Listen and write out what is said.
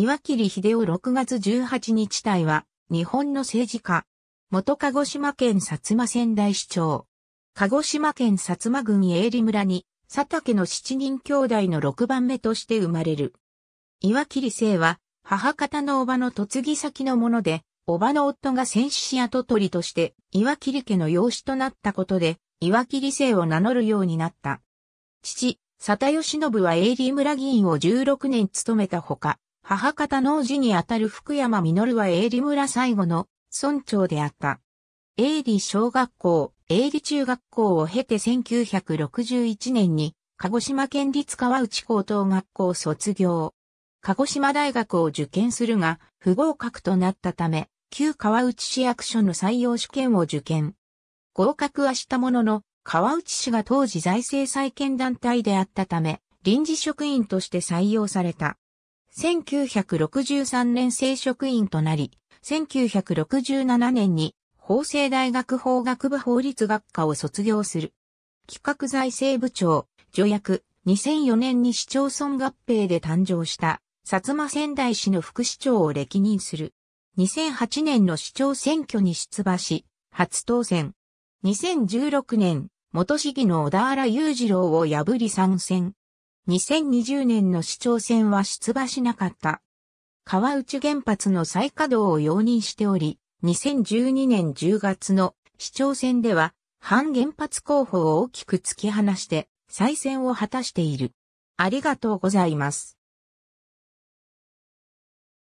岩切秀夫6月18日隊は、日本の政治家。元鹿児島県薩摩仙台市長。鹿児島県薩摩郡営利村に、佐竹の七人兄弟の6番目として生まれる。岩切姓は、母方の叔母の嫁ぎ先のもので、叔母の夫が戦死し跡取りとして、岩切家の養子となったことで、岩切姓を名乗るようになった。父、佐田義信は営利村議員を16年務めたほか、母方の氏にあたる福山実は営利村最後の村長であった。営利小学校、営利中学校を経て1961年に、鹿児島県立川内高等学校卒業。鹿児島大学を受験するが、不合格となったため、旧川内市役所の採用試験を受験。合格はしたものの、川内市が当時財政再建団体であったため、臨時職員として採用された。1963年正職員となり、1967年に法政大学法学部法律学科を卒業する。企画財政部長、助役、2004年に市町村合併で誕生した薩摩仙台市の副市長を歴任する。2008年の市長選挙に出馬し、初当選。2016年、元市議の小田原雄二郎を破り参戦。2020年の市長選は出馬しなかった。川内原発の再稼働を容認しており、2012年10月の市長選では、反原発候補を大きく突き放して、再選を果たしている。ありがとうございます。